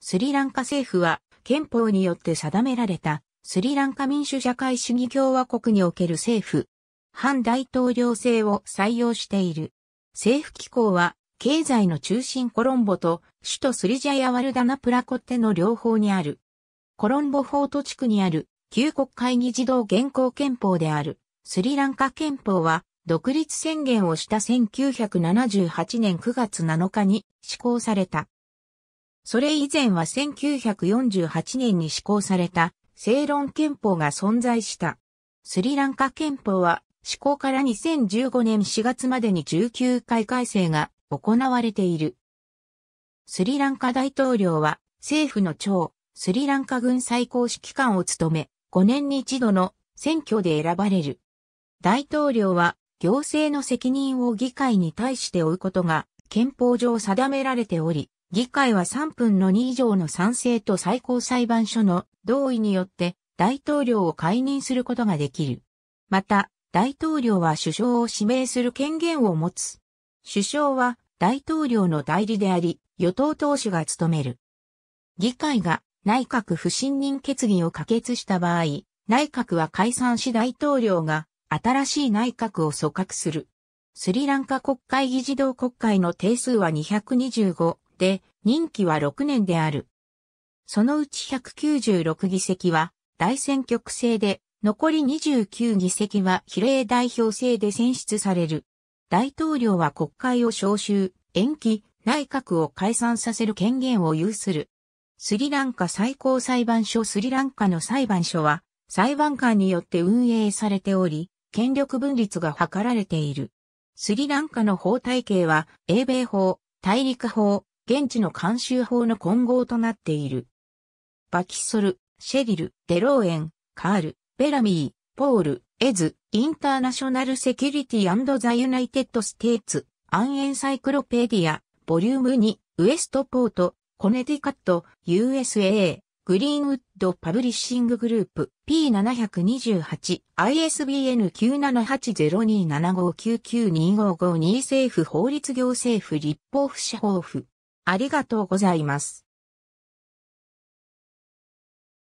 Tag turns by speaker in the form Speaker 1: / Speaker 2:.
Speaker 1: スリランカ政府は憲法によって定められたスリランカ民主社会主義共和国における政府、反大統領制を採用している。政府機構は経済の中心コロンボと首都スリジャヤワルダナプラコッテの両方にある。コロンボフォート地区にある旧国会議事堂現行憲法であるスリランカ憲法は独立宣言をした1978年9月7日に施行された。それ以前は1948年に施行された、正論憲法が存在した。スリランカ憲法は、施行から2015年4月までに19回改正が行われている。スリランカ大統領は、政府の長、スリランカ軍最高指揮官を務め、5年に一度の選挙で選ばれる。大統領は行政の責任を議会に対して負うことが憲法上定められており、議会は3分の2以上の賛成と最高裁判所の同意によって大統領を解任することができる。また、大統領は首相を指名する権限を持つ。首相は大統領の代理であり、与党党首が務める。議会が内閣不信任決議を可決した場合、内閣は解散し大統領が新しい内閣を組閣する。スリランカ国会議事堂国会の定数は225、って任期は6年である。そのうち196議席は大選挙区制で、残り29議席は比例代表制で選出される。大統領は国会を召集、延期、内閣を解散させる権限を有する。スリランカ最高裁判所スリランカの裁判所は裁判官によって運営されており、権力分立が図られている。スリランカの法体系は英米法、大陸法、現地の監修法の混合となっている。バキソル、シェリル、デローエン、カール、ベラミー、ポール、エズ、インターナショナルセキュリティザ・ユナイテッド・ステーツ、アンエンサイクロペディア、ボリューム2、ウエストポート、コネティカット、USA、グリーンウッド・パブリッシンググループ、P728、ISBN 9780275992552政府法律行政府立法府司法府。ありがとうございます。